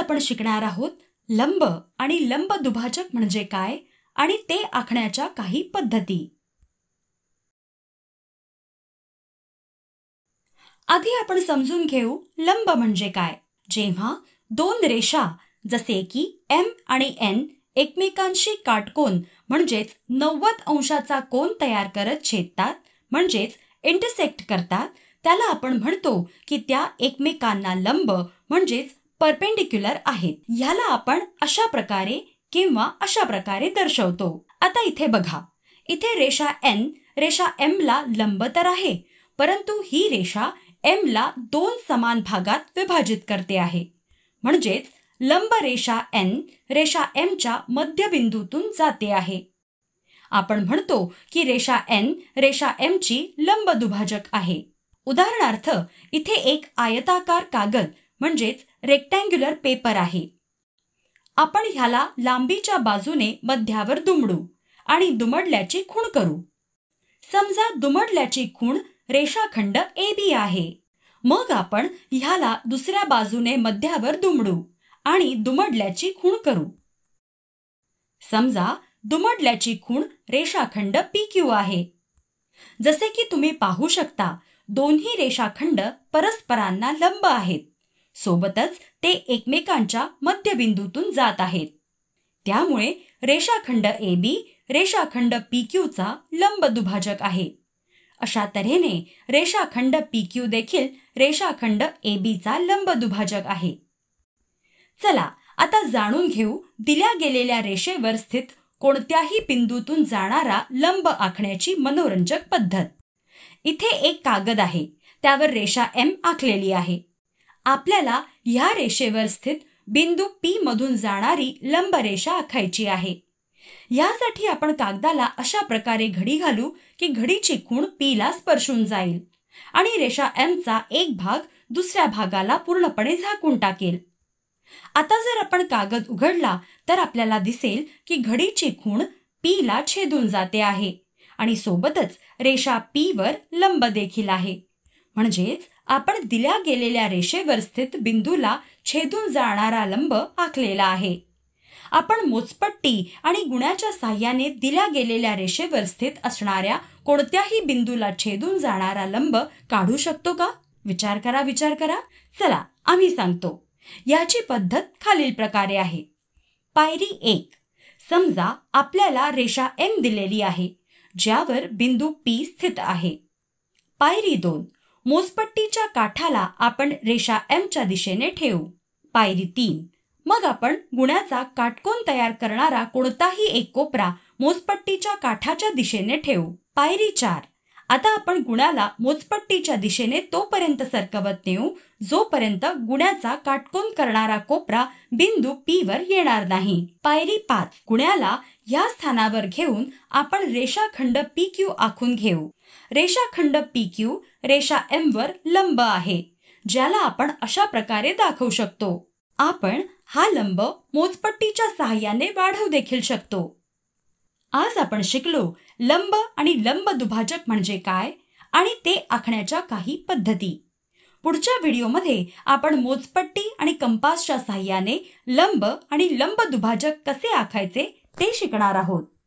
आपण शिकणार आहोत लंब आणि लंब दुभाजक म्हणजे काय आणि ते आखण्याच्या काही पद्धती आधी आपण समजून घेऊ लंब म्हणजे काय जेव्हा दोन रेषा जसे की एम आणि एन एकमेकांशी काटकोन म्हणजेच नव्वद अंशाचा कोन तयार करत छेदतात म्हणजेच इंटरसेक्ट करतात त्याला आपण म्हणतो की त्या एकमेकांना लंब म्हणजेच परपेंडिक्युलर आहेत ह्याला आपण अशा प्रकारे किंवा अशा प्रकारे दर्शवतो आता इथे बघा इथे रेषा एन रेषा एम ला लंब तर आहे परंतु ही रेषा एम ला दोन समान भागात विभाजित करते आहे म्हणजेच लंब रेषा एन रेषा एमच्या मध्यबिंदूतून जाते आहे आपण म्हणतो की रेषा एन रेषा एमची लंब दुभाजक आहे उदाहरणार्थ इथे एक आयताकार कागद म्हणजेच रेक्टँग्युलर पेपर आहे आपण ह्याला लांबीच्या बाजूने मध्यावर दुमडू आणि दुमडल्याची खूण करू समजा दुमडल्याची खूण रेषाखंड ए बी आहे मग आपण ह्याला दुसऱ्या बाजूने मध्यावर दुमडू आणि दुमडल्याची खूण करू समजा दुमडल्याची खूण रेषाखंड पी क्यू आहे जसे की तुम्ही पाहू शकता दोन्ही रेषाखंड परस्परांना लंब आहेत सोबतच ते एकमेकांच्या मध्यबिंदूतून जात आहेत त्यामुळे रेषाखंड ए बी रेषाखंड पी क्यूचा लंब दुभाजक आहे अशा तऱ्हेने रेषाखंड पी क्यू देखील रेषाखंड ए बीचा लंब दुभाजक आहे चला आता जाणून घेऊ दिल्या गेलेल्या रेषेवर स्थित कोणत्याही बिंदूतून जाणारा लंब आखण्याची मनोरंजक पद्धत इथे एक कागद आहे त्यावर रेषा एम आखलेली आहे आपल्याला ह्या रेषेवर स्थित बिंदू पी मधून जाणारी लंब रेषा आखायची आहे यासाठी आपण कागदाला अशा प्रकारे घडी घालू की घडीची खूण ला स्पर्शून जाईल आणि रेषा एमचा एक भाग दुसऱ्या भागाला पूर्णपणे झाकून टाकेल आता जर आपण कागद उघडला तर आपल्याला दिसेल की घडीची खूण पी ला छेदून जाते आहे आणि सोबतच रेषा पी वर लंब देखील आहे म्हणजेच आपण दिल्या गेलेल्या रेषेवर स्थित बिंदूला छेदून जाणारा लंब आखलेला आहे आपण मोजपट्टी आणि गुणाच्या साह्याने दिल्या गेलेल्या रेषेवर स्थित असणाऱ्या कोणत्याही बिंदूला छेदून जाणारा लंब काढू शकतो का विचार करा विचार करा चला आम्ही सांगतो याची पद्धत खालील प्रकारे आहे पायरी एक समजा आपल्याला रेषा एम दिलेली आहे ज्यावर बिंदू पी स्थित आहे पायरी दोन मोजपट्टीच्या काठाला आपण रेषा एमच्या दिशेने ठेवू पायरी तीन मग आपण गुण्याचा काटकोन तयार करणारा कोणताही एक कोपरा मोजपट्टीच्या काठाच्या दिशेने ठेवू पायरी चार आता आपण गुणाला मोजपट्टीच्या दिशेने तोपर्यंत सरकवत नेऊ जोपर्यंत गुण्याचा काटकोन करणारा कोपरा बिंदू पी वर येणार नाही पायरी पाच गुण्याला या स्थानावर घेऊन आपण रेषाखंड पी क्यू आखून घेऊ रेषाखंड पी क्यू रेषा एम वर लंब आहे ज्याला आपण अशा प्रकारे दाखवू शकतो आपण हा लंब मोजपट्टीच्या सहाय्याने वाढवू देखील शकतो आज आपण शिकलो लंब आणि लंब दुभाजक म्हणजे काय आणि ते आखण्याच्या काही पद्धती पुढच्या व्हिडिओमध्ये आपण मोजपट्टी आणि कंपासच्या सहाय्याने लंब आणि लंब दुभाजक कसे आखायचे ते शिकणार आहोत